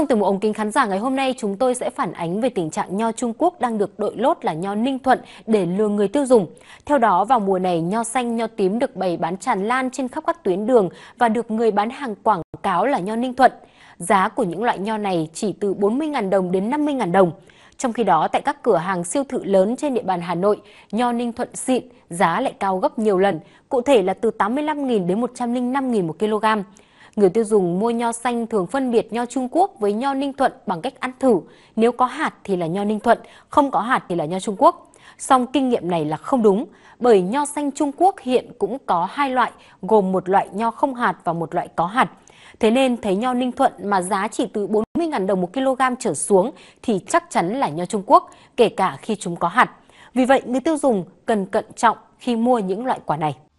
Trong vâng, tiểu mục ống kính khán giả ngày hôm nay, chúng tôi sẽ phản ánh về tình trạng nho Trung Quốc đang được đội lốt là nho Ninh Thuận để lừa người tiêu dùng. Theo đó, vào mùa này, nho xanh, nho tím được bày bán tràn lan trên khắp các tuyến đường và được người bán hàng quảng cáo là nho Ninh Thuận. Giá của những loại nho này chỉ từ 40.000 đồng đến 50.000 đồng. Trong khi đó, tại các cửa hàng siêu thị lớn trên địa bàn Hà Nội, nho Ninh Thuận xịn giá lại cao gấp nhiều lần, cụ thể là từ 85.000 đến 105.000 một kg. Người tiêu dùng mua nho xanh thường phân biệt nho Trung Quốc với nho Ninh Thuận bằng cách ăn thử. Nếu có hạt thì là nho Ninh Thuận, không có hạt thì là nho Trung Quốc. Song kinh nghiệm này là không đúng, bởi nho xanh Trung Quốc hiện cũng có hai loại, gồm một loại nho không hạt và một loại có hạt. Thế nên thấy nho Ninh Thuận mà giá chỉ từ 40.000 đồng một kg trở xuống thì chắc chắn là nho Trung Quốc, kể cả khi chúng có hạt. Vì vậy, người tiêu dùng cần cẩn trọng khi mua những loại quả này.